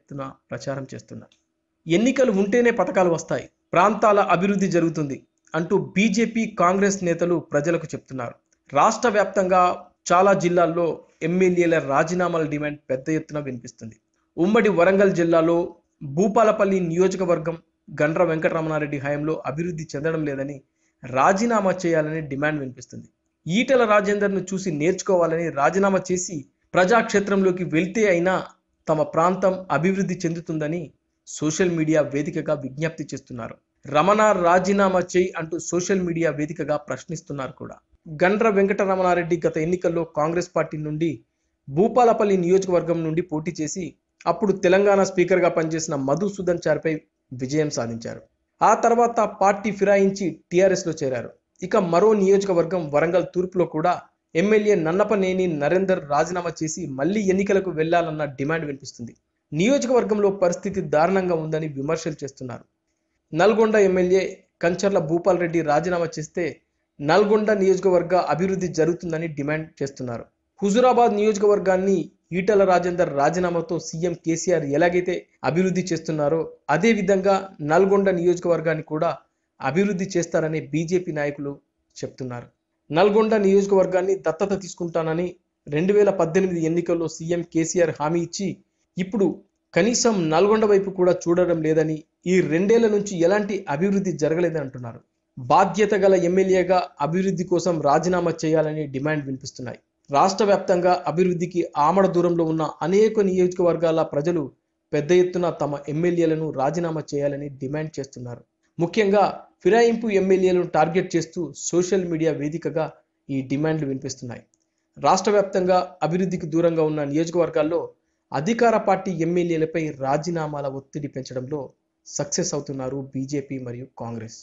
ఎత్తున ప్రచారం చేస్తున్నారు ఎన్నికలు ఉంటేనే పథకాలు వస్తాయి ప్రాంతాల అభివృద్ధి జరుగుతుంది అంటూ బీజేపీ కాంగ్రెస్ నేతలు ప్రజలకు చెప్తున్నారు రాష్ట్ర వ్యాప్తంగా చాలా జిల్లాల్లో ఎమ్మెల్యేల రాజీనామాల డిమాండ్ పెద్ద ఎత్తున వినిపిస్తుంది ఉమ్మడి వరంగల్ జిల్లాలో భూపాలపల్లి నియోజకవర్గం గండ్ర వెంకటరమణారెడ్డి హయాంలో అభివృద్ధి చెందడం లేదని రాజీనామా చేయాలని డిమాండ్ వినిపిస్తుంది ఈటల రాజేందర్ను చూసి నేర్చుకోవాలని రాజీనామా చేసి ప్రజాక్షేత్రంలోకి వెళ్తే అయినా తమ ప్రాంతం అభివృద్ధి చెందుతుందని సోషల్ మీడియా వేదికగా విజ్ఞప్తి చేస్తున్నారు రమణ రాజీనామా చేయి అంటూ సోషల్ మీడియా వేదికగా ప్రశ్నిస్తున్నారు కూడా గండ్ర వెంకటరమణారెడ్డి గత ఎన్నికల్లో కాంగ్రెస్ పార్టీ నుండి భూపాలపల్లి నియోజకవర్గం నుండి పోటీ చేసి అప్పుడు తెలంగాణ స్పీకర్గా పనిచేసిన మధుసూదన్ చార్పై విజయం సాధించారు ఆ తర్వాత పార్టీ ఫిరాయించి టీఆర్ఎస్లో చేరారు ఇక మరో నియోజకవర్గం వరంగల్ తూర్పులో కూడా ఎమ్మెల్యే నన్నపనేని నరేందర్ రాజీనామా చేసి మళ్లీ ఎన్నికలకు వెళ్లాలన్న డిమాండ్ వినిపిస్తుంది నియోజకవర్గంలో పరిస్థితి దారుణంగా ఉందని విమర్శలు చేస్తున్నారు నల్గొండ ఎమ్మెల్యే కంచర్ల భూపాల్ రెడ్డి రాజీనామా చేస్తే నల్గొండ నియోజకవర్గ అభివృద్ధి జరుగుతుందని డిమాండ్ చేస్తున్నారు హుజురాబాద్ నియోజకవర్గాన్ని ఈటల రాజేందర్ రాజీనామాతో సీఎం కేసీఆర్ ఎలాగైతే అభివృద్ధి చేస్తున్నారో అదేవిధంగా నల్గొండ నియోజకవర్గాన్ని కూడా అభివృద్ధి చేస్తారని బీజేపీ నాయకులు చెప్తున్నారు నల్గొండ నియోజకవర్గాన్ని దత్తత తీసుకుంటానని రెండు వేల పద్దెనిమిది ఎన్నికల్లో సీఎం కేసీఆర్ హామీ ఇచ్చి ఇప్పుడు కనీసం నల్గొండ వైపు కూడా చూడడం లేదని ఈ రెండేళ్ల నుంచి ఎలాంటి అభివృద్ధి జరగలేదని అంటున్నారు బాధ్యత గల ఎమ్మెల్యేగా అభివృద్ధి కోసం రాజీనామా చేయాలని డిమాండ్ వినిపిస్తున్నాయి రాష్ట్ర వ్యాప్తంగా అభివృద్ధికి ఆమడ దూరంలో ఉన్న అనేక నియోజకవర్గాల ప్రజలు పెద్ద ఎత్తున తమ ఎమ్మెల్యేలను రాజీనామా చేయాలని డిమాండ్ చేస్తున్నారు ముఖ్యంగా ఫిరాయింపు ఎమ్మెల్యేలను టార్గెట్ చేస్తూ సోషల్ మీడియా వేదికగా ఈ డిమాండ్లు వినిపిస్తున్నాయి రాష్ట్ర వ్యాప్తంగా అభివృద్ధికి దూరంగా ఉన్న నియోజకవర్గాల్లో అధికార పార్టీ ఎమ్మెల్యేలపై రాజీనామాల ఒత్తిడి పెంచడంలో సక్సెస్ అవుతున్నారు బీజేపీ మరియు కాంగ్రెస్